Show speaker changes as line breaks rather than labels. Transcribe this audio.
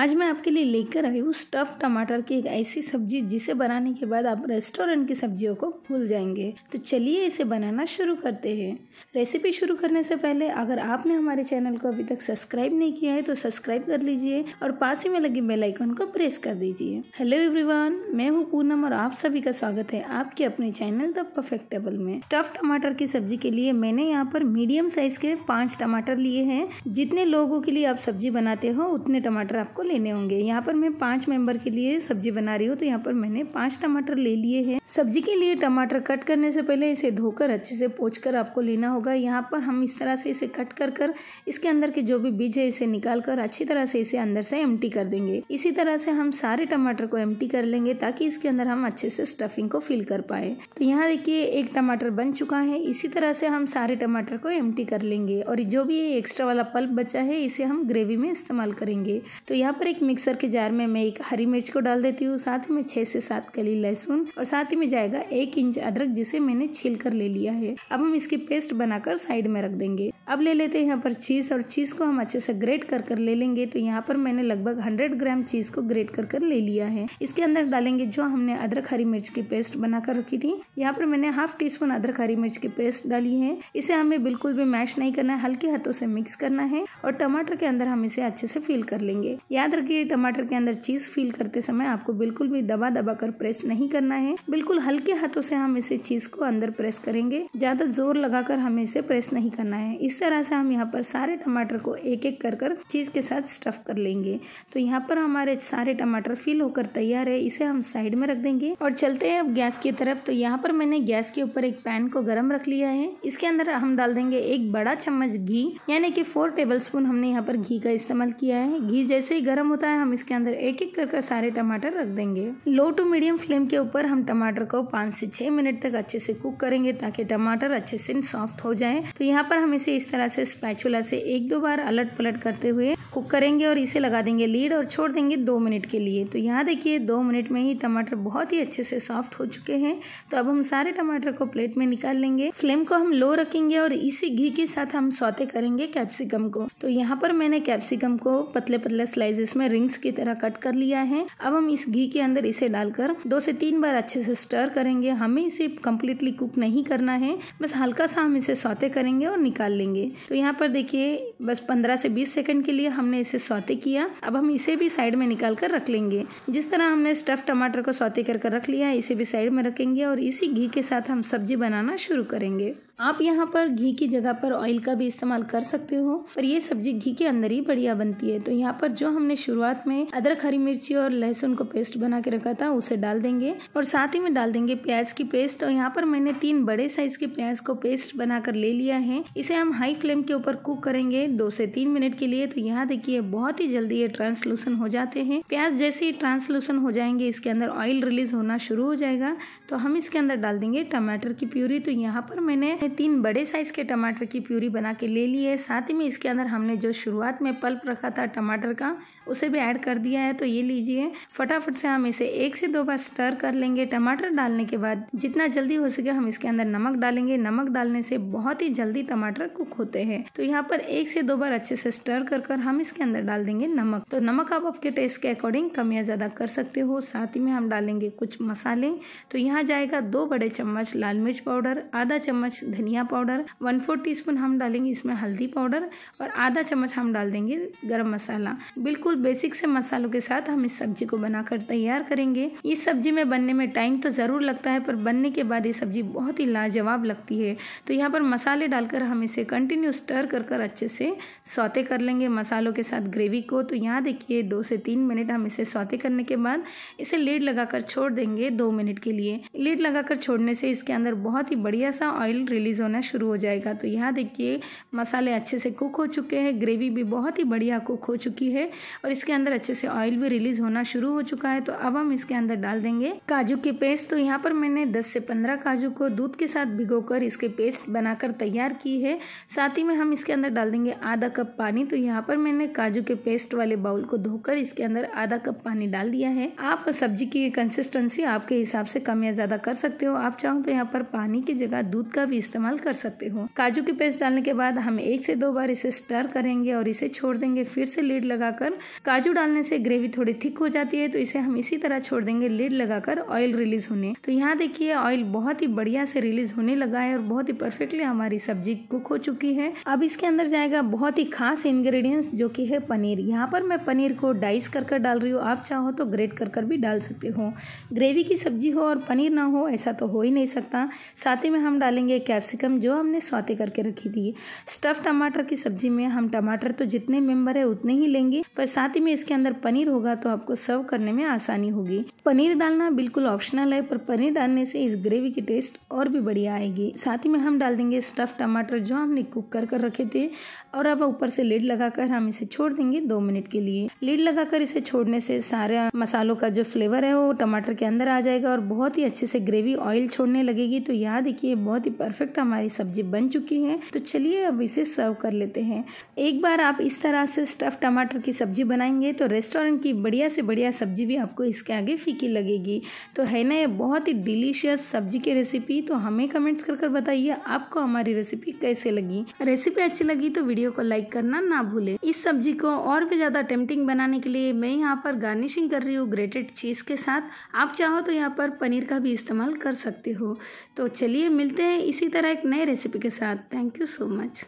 आज मैं आपके लिए लेकर आई हूँ स्टफ टमाटर की एक ऐसी सब्जी जिसे बनाने के बाद आप रेस्टोरेंट की सब्जियों को भूल जाएंगे तो चलिए इसे बनाना शुरू करते हैं रेसिपी शुरू करने से पहले अगर आपने हमारे चैनल को अभी तक सब्सक्राइब नहीं किया है तो सब्सक्राइब कर लीजिए और पास ही में लगे बेल आइकन को प्रेस कर दीजिए हेलो एवरीवन मैं हूँ पूनम और आप सभी का स्वागत है आपके अपने चैनल द परफेक्टेबल में स्टफ टमाटर की सब्जी के लिए मैंने यहाँ पर मीडियम साइज के पाँच टमाटर लिए हैं जितने लोगों के लिए आप सब्जी बनाते हो उतने टमाटर आपको आपको लेने होंगे यहाँ पर मैं पांच मेंबर के लिए सब्जी बना रही हूँ तो यहाँ पर मैंने पांच टमाटर ले लिए हैं सब्जी के लिए टमाटर कट करने से पहले इसे धोकर अच्छे से पोच कर आपको लेना होगा यहाँ पर हम इस तरह से इसे कट कर कर इसके अंदर के जो भी बीज है इसे निकाल कर अच्छी तरह से इसे अंदर से एम कर देंगे इसी तरह से हम सारे टमाटर को एम कर लेंगे ताकि इसके अंदर हम अच्छे से स्टफिंग को फिल कर पाए तो यहाँ देखिए एक टमाटर बन चुका है इसी तरह से हम सारे टमाटर को एम कर लेंगे और जो भी एक्स्ट्रा वाला पल्प बचा है इसे हम ग्रेवी में इस्तेमाल करेंगे तो यहाँ यहाँ पर एक मिक्सर के जार में मैं एक हरी मिर्च को डाल देती हूँ साथ ही में छह से सात कली लहसुन और साथ ही में जाएगा एक इंच अदरक जिसे मैंने छील कर ले लिया है अब हम इसकी पेस्ट बनाकर साइड में रख देंगे अब ले लेते हैं यहाँ पर चीज़ और चीज़ को हम अच्छे से ग्रेट कर कर ले लेंगे तो यहाँ पर मैंने लगभग हंड्रेड ग्राम चीज़ को ग्रेट कर कर ले लिया है इसके अंदर डालेंगे जो हमने अदरक हरी मिर्च की पेस्ट बनाकर रखी थी यहाँ पर मैंने हाफ टी स्पून अदरक हरी मिर्च की पेस्ट डाली है इसे हमें बिल्कुल भी मैश नहीं करना है हल्के हाथों से मिक्स करना है और टमाटर के अंदर हम इसे अच्छे से फिल कर लेंगे याद रखिए टमाटर के अंदर चीज फील करते समय आपको बिल्कुल भी दबा दबा कर प्रेस नहीं करना है बिल्कुल हल्के हाथों से हम इसे चीज को अंदर प्रेस करेंगे ज्यादा जोर लगाकर हमें इसे प्रेस नहीं करना है इस तरह से हम यहाँ पर सारे टमाटर को एक एक कर कर चीज के साथ स्टफ कर लेंगे तो यहाँ पर हमारे सारे टमाटर फील होकर तैयार है इसे हम साइड में रख देंगे और चलते हैं अब गैस की तरफ तो यहाँ पर मैंने गैस के ऊपर एक पैन को गर्म रख लिया है इसके अंदर हम डाल देंगे एक बड़ा चम्मच घी यानी कि फोर टेबल स्पून हमने यहाँ पर घी का इस्तेमाल किया है घी जैसे ही गर्म होता है हम इसके अंदर एक एक कर सारे टमाटर रख देंगे लो टू मीडियम फ्लेम के ऊपर हम टमाटर को पाँच से छः मिनट तक अच्छे से कुक करेंगे ताकि टमाटर अच्छे से सॉफ्ट हो जाए तो यहाँ पर हम इसे इस तरह से स्पैचुला से एक दो बार अलट पलट करते हुए कुक करेंगे और इसे लगा देंगे लीड और छोड़ देंगे दो मिनट के लिए तो यहाँ देखिए दो मिनट में ही टमाटर बहुत ही अच्छे से सॉफ्ट हो चुके हैं तो अब हम सारे टमाटर को प्लेट में निकाल लेंगे फ्लेम को हम लो रखेंगे और इसी घी के साथ हम सौते करेंगे कैप्सिकम को तो यहाँ पर मैंने कैप्सिकम को पतले पतले स्लाइसेस में रिंग्स की तरह कट कर लिया है अब हम इस घी के अंदर इसे डालकर दो से तीन बार अच्छे से स्टर करेंगे हमें इसे कम्प्लीटली कुक नहीं करना है बस हल्का सा हम इसे सौते करेंगे और निकाल लेंगे तो यहाँ पर देखिए बस पंद्रह से बीस सेकंड के लिए हमने इसे सौते किया अब हम इसे भी साइड में निकाल कर रख लेंगे जिस तरह हमने स्टफ टमाटर को सौते कर कर रख लिया इसे भी साइड में रखेंगे और इसी घी के साथ हम सब्जी बनाना शुरू करेंगे आप यहाँ पर घी की जगह पर ऑयल का भी इस्तेमाल कर सकते हो पर ये सब्जी घी के अंदर ही बढ़िया बनती है तो यहाँ पर जो हमने शुरुआत में अदरक हरी मिर्ची और लहसुन को पेस्ट बना के रखा था उसे डाल देंगे और साथ ही में डाल देंगे प्याज की पेस्ट और यहाँ पर मैंने तीन बड़े साइज के प्याज को पेस्ट बनाकर ले लिया है इसे हम हाई फ्लेम के ऊपर कुक करेंगे दो से तीन मिनट के लिए तो यहाँ देखिए बहुत ही जल्दी ये ट्रांसलूसन हो जाते हैं प्याज जैसे ही ट्रांसलूसन हो जाएंगे इसके अंदर ऑयल रिलीज होना शुरू हो जाएगा तो हम इसके अंदर डाल देंगे टमाटर की प्यूरी तो यहाँ पर मैंने तीन बड़े साइज़ के टमाटर की प्यूरी बना के ले ली है साथ ही में इसके अंदर हमने जो शुरुआत में पल्प रखा था टमाटर का उसे भी ऐड कर दिया है तो ये लीजिए फटाफट से हम इसे एक से दो बार स्टर कर लेंगे टमाटर डालने के बाद जितना जल्दी हो सके हम इसके अंदर नमक डालेंगे नमक डालने से बहुत ही जल्दी टमाटर कुक होते हैं तो यहाँ पर एक से दो बार अच्छे से स्टर कर कर हम इसके अंदर डाल देंगे नमक तो नमक आप आपके टेस्ट के अकॉर्डिंग कम या ज़्यादा कर सकते हो साथ ही में हम डालेंगे कुछ मसाले तो यहाँ जाएगा दो बड़े चम्मच लाल मिर्च पाउडर आधा चम्मच धनिया पाउडर वन फोर टी हम डालेंगे इसमें हल्दी पाउडर और आधा चम्मच हम डाल देंगे गरम मसाला बिल्कुल बेसिक से मसालों के साथ हम इस सब्जी को बनाकर तैयार करेंगे इस सब्जी में बनने में टाइम तो ज़रूर लगता है पर बनने के बाद ये सब्जी बहुत ही लाजवाब लगती है तो यहाँ पर मसाले डालकर हम इसे कंटिन्यू स्टर कर कर अच्छे से सौते कर लेंगे मसालों के साथ ग्रेवी को तो यहाँ देखिए दो से तीन मिनट हम इसे सौते करने के बाद इसे लीड लगाकर छोड़ देंगे दो मिनट के लिए लीड लगाकर छोड़ने से इसके अंदर बहुत ही बढ़िया सा ऑयल रिलीज़ होना शुरू हो जाएगा तो यहाँ देखिए मसाले अच्छे से कुक हो चुके हैं ग्रेवी भी बहुत ही बढ़िया कुक हो चुकी है और इसके अंदर अच्छे से ऑयल भी रिलीज़ होना शुरू हो चुका है तो अब हम इसके अंदर डाल देंगे काजू के पेस्ट तो यहाँ पर मैंने दस से पंद्रह काजू को दूध के साथ भिगो इसके पेस्ट बनाकर तैयार की है साथ ही में हम इसके अंदर डाल देंगे आधा कप पानी तो यहाँ पर मैंने काजू के पेस्ट वाले बाउल को धोकर इसके अंदर आधा कप पानी डाल दिया है आप सब्जी की कंसिस्टेंसी आपके हिसाब से कम या ज़्यादा कर सकते हो आप चाहो तो यहाँ पर पानी की जगह दूध का भी इस्तेमाल कर सकते हो काजू की पेस्ट डालने के बाद हम एक से दो बार इसे स्टर करेंगे और इसे छोड़ देंगे फिर से लीड लगाकर काजू डालने से ग्रेवी थोड़ी थिक हो जाती है तो इसे हम इसी तरह छोड़ देंगे लीड लगाकर ऑयल रिलीज होने तो यहाँ देखिए ऑयल बहुत ही बढ़िया से रिलीज होने लगा है और बहुत ही परफेक्टली हमारी सब्जी कुक हो चुकी है अब इसके अंदर जाएगा बहुत ही खास इंग्रेडिएंट्स जो कि है पनीर यहाँ पर मैं पनीर को डाइस कर कर डाल रही हूँ आप चाहो तो ग्रेट कर कर भी डाल सकते हो ग्रेवी की सब्जी हो और पनीर ना हो ऐसा तो हो ही नहीं सकता साथ ही में हम डालेंगे क्या कैप्सिकम जो हमने सौते करके रखी थी स्टफ टमाटर की सब्जी में हम टमाटर तो जितने मेंबर है उतने ही लेंगे पर साथ ही में इसके अंदर पनीर होगा तो आपको सर्व करने में आसानी होगी पनीर डालना बिल्कुल ऑप्शनल है पर पनीर डालने से इस ग्रेवी की टेस्ट और भी बढ़िया आएगी साथ ही में हम डाल देंगे स्टफ टमाटर जो हमने कुक कर कर रखे थे और अब ऊपर से लीड लगाकर हम इसे छोड़ देंगे दो मिनट के लिए लीड लगाकर इसे छोड़ने से सारा मसालों का जो फ्लेवर है वो टमाटर के अंदर आ जाएगा और बहुत ही अच्छे से ग्रेवी ऑयल छोड़ने लगेगी तो यहाँ देखिए बहुत ही परफेक्ट परफेक्ट हमारी सब्जी बन चुकी है तो चलिए अब इसे सर्व कर लेते हैं एक बार आप इस तरह से स्टफ टमाटर की सब्जी बनाएंगे तो रेस्टोरेंट की बढ़िया से बढ़िया सब्जी भी आपको इसके आगे फीकी लगेगी तो है ना ये बहुत ही डिलीशियस सब्जी की रेसिपी तो हमें कमेंट्स कर बताइए आपको हमारी रेसिपी कैसे लगी रेसिपी अच्छी लगी तो वीडियो को लाइक करना ना भूले इस सब्जी को और भी ज़्यादा टेम्पटिंग बनाने के लिए मैं यहाँ पर गार्निशिंग कर रही हूँ ग्रेटेड चीज़ के साथ आप चाहो तो यहाँ पर पनीर का भी इस्तेमाल कर सकते हो तो चलिए मिलते हैं इसी तरह तरह एक नई रेसिपी के साथ थैंक यू सो मच